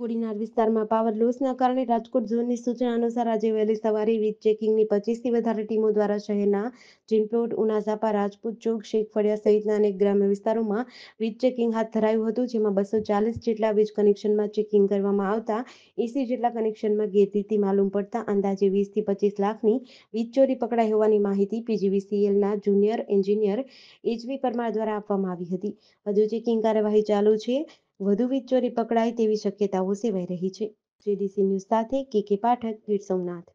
કોડીનાર વિસ્તારમાં પાવર લોસના કારણે રાજકોટ ઝોનની સૂચના અનુસાર આજે વહેલી સવારે વીજ ચેકિંગની પચીસથી વધારે ટીમો દ્વારા શહેરના જીનપ્લોટ ઉનાઝાપા રાજપૂત ચોક શેખ સહિતના અનેક ગ્રામ્ય વિસ્તારોમાં વીજ ચેકિંગ હાથ ધરાયું હતું જેમાં બસો ચાલીસ જેટલા વીજ કનેક્શનમાં ચેકિંગ કરવામાં આવતા એસી જેટલા કનેક્શનમાં ગેરરીતિ માલુમ પડતા અંદાજે વીસ થી પચીસ લાખની વીજ ચોરી પકડાઈ હોવાની માહિતી પીજીવીસીએલના જુનિયર એન્જિનિયર એચવી પરમાર દ્વારા આપવામાં આવી હતી હજુ ચેકિંગ કાર્યવાહી ચાલુ છે વધુ વીજ ચોરી પકડાય તેવી શક્યતાઓ સેવાઈ રહી છે જેડીસી ન્યૂઝ સાથે કે કે પાઠક ગીર સોમનાથ